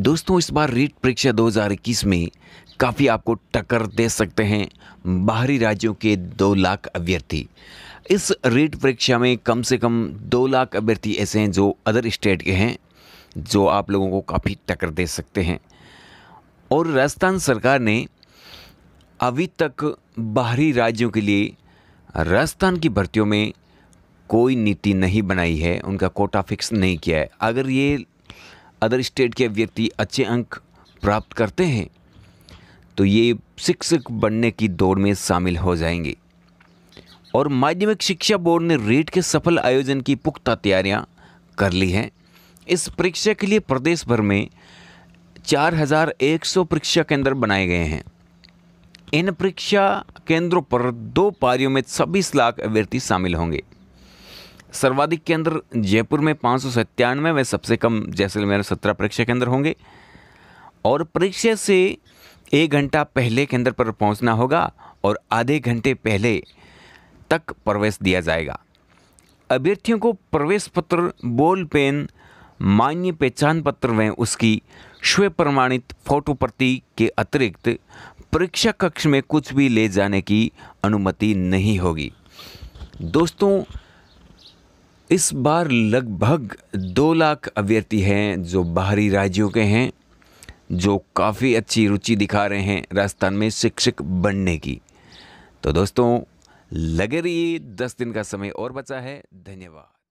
दोस्तों इस बार रीट परीक्षा 2021 में काफ़ी आपको टक्कर दे सकते हैं बाहरी राज्यों के दो लाख अभ्यर्थी इस रीट परीक्षा में कम से कम दो लाख अभ्यर्थी ऐसे हैं जो अदर स्टेट के हैं जो आप लोगों को काफ़ी टक्कर दे सकते हैं और राजस्थान सरकार ने अभी तक बाहरी राज्यों के लिए राजस्थान की भर्तियों में कोई नीति नहीं बनाई है उनका कोटा फिक्स नहीं किया है अगर ये अदर स्टेट के व्यक्ति अच्छे अंक प्राप्त करते हैं तो ये शिक्षक बनने की दौड़ में शामिल हो जाएंगे और माध्यमिक शिक्षा बोर्ड ने रेट के सफल आयोजन की पुख्ता तैयारियां कर ली हैं इस परीक्षा के लिए प्रदेश भर में 4,100 परीक्षा केंद्र बनाए गए हैं इन परीक्षा केंद्रों पर दो पारियों में छब्बीस लाख अभ्यर्थी शामिल होंगे सर्वाधिक केंद्र जयपुर में पाँच सौ सत्तानवे व सबसे कम जैसलमेर में सत्रह परीक्षा केंद्र होंगे और परीक्षा से एक घंटा पहले केंद्र पर पहुंचना होगा और आधे घंटे पहले तक प्रवेश दिया जाएगा अभ्यर्थियों को प्रवेश पत्र बोल पेन मान्य पहचान पत्र व उसकी स्वयं प्रमाणित फोटो प्रति के अतिरिक्त परीक्षा कक्ष में कुछ भी ले जाने की अनुमति नहीं होगी दोस्तों इस बार लगभग दो लाख अभ्यर्थी हैं जो बाहरी राज्यों के हैं जो काफ़ी अच्छी रुचि दिखा रहे हैं राजस्थान में शिक्षक बनने की तो दोस्तों लगे रहिए दस दिन का समय और बचा है धन्यवाद